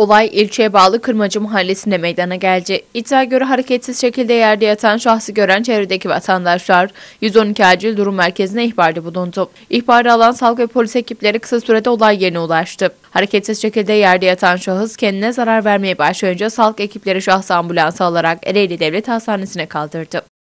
Olay ilçeye bağlı Kırmacı Mahallesi'nde meydana geldi. İddia göre hareketsiz şekilde yerde yatan şahsı gören çevredeki vatandaşlar 112 acil durum merkezine ihbarda bulundu. İhbarı alan sağlık ve polis ekipleri kısa sürede olay yerine ulaştı. Hareketsiz şekilde yerde yatan şahıs kendine zarar vermeye başlayınca sağlık ekipleri şahsı ambulansa alarak Ereğli Devlet Hastanesi'ne kaldırdı.